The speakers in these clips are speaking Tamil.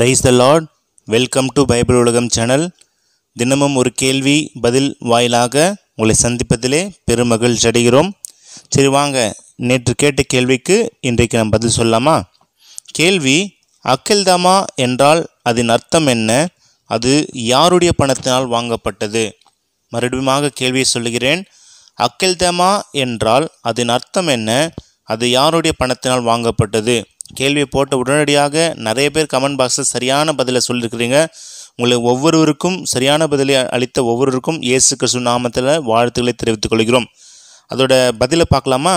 price the Lord welcome to Bible உலகம் சேனல் தினமும் ஒரு கேள்வி பதில் வாயிலாக உங்களை சந்திப்பதிலே பெருமகிழ்ச்சி அடைகிறோம் சரி வாங்க நேற்று கேட்ட கேள்விக்கு இன்றைக்கு நாம் பதில் சொல்லலாமா கேள்வி அக்கில்தாமா என்றால் அதன் அர்த்தம் என்ன அது யாருடைய பணத்தினால் வாங்கப்பட்டது மறுபடியுமாக கேள்வியை சொல்லுகிறேன் அக்கில்தமா என்றால் அதன் அர்த்தம் என்ன அது யாருடைய பணத்தினால் வாங்கப்பட்டது கேள்வியை போட்ட உடனடியாக நிறைய பேர் கமெண்ட் பாக்ஸில் சரியான பதிலை சொல்லியிருக்கிறீங்க உங்களை ஒவ்வொருவருக்கும் சரியான பதிலை அளித்த ஒவ்வொருவருக்கும் இயேசு கிறிஸ்து நாமத்தில் வாழ்த்துக்களை தெரிவித்துக் கொள்கிறோம் அதோட பதிலை பார்க்கலாமா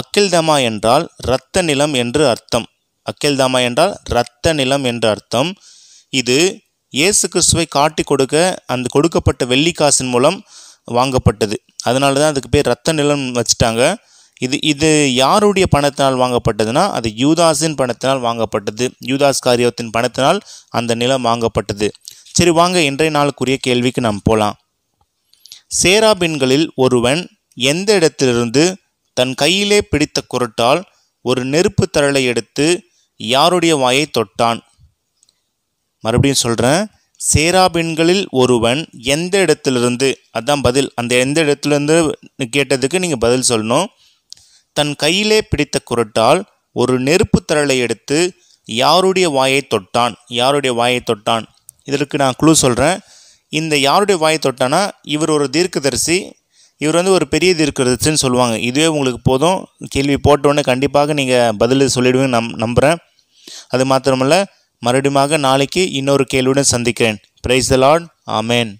அக்கில்தமா என்றால் இரத்த நிலம் என்று அர்த்தம் அக்கில்தமா என்றால் இரத்த நிலம் என்று அர்த்தம் இது இயேசு கிறிஸ்துவை காட்டி கொடுக்க அந்த கொடுக்கப்பட்ட வெள்ளி காசின் மூலம் வாங்கப்பட்டது அதனால தான் அதுக்கு பேர் ரத்த நிலம் வச்சுட்டாங்க இது இது யாருடைய பணத்தினால் வாங்கப்பட்டதுன்னா அது யூதாஸின் பணத்தினால் வாங்கப்பட்டது யூதாஸ் காரியத்தின் பணத்தினால் அந்த நிலம் வாங்கப்பட்டது சரி வாங்க இன்றைய நாளுக்குரிய கேள்விக்கு நாம் போகலாம் சேராபின்களில் ஒருவன் எந்த இடத்திலிருந்து தன் கையிலே பிடித்த குரட்டால் ஒரு நெருப்பு தரலை எடுத்து யாருடைய வாயை தொட்டான் மறுபடியும் சொல்கிறேன் சேராபின்களில் ஒருவன் எந்த இடத்திலிருந்து அதான் பதில் அந்த எந்த இடத்துலேருந்து கேட்டதுக்கு நீங்கள் பதில் சொல்லணும் தன் கையிலே பிடித்த குரட்டால் ஒரு நெருப்பு தரலை எடுத்து யாருடைய வாயை தொட்டான் யாருடைய வாயை தொட்டான் இதற்கு நான் குழு சொல்கிறேன் இந்த யாருடைய வாயை தொட்டானா இவர் ஒரு தீர்க்கதரிசி இவர் வந்து ஒரு பெரிய தீர்க்கதரிசின்னு சொல்லுவாங்க இதுவே உங்களுக்கு போதும் கேள்வி போட்டோன்னே கண்டிப்பாக நீங்கள் பதில் சொல்லிடுவீங்க நம் நம்புகிறேன் அது மாத்திரமல்ல மறுபடியும் நாளைக்கு இன்னொரு கேள்வியுடன் சந்திக்கிறேன் பிரைஸ் த லார்ட் ஆமேன்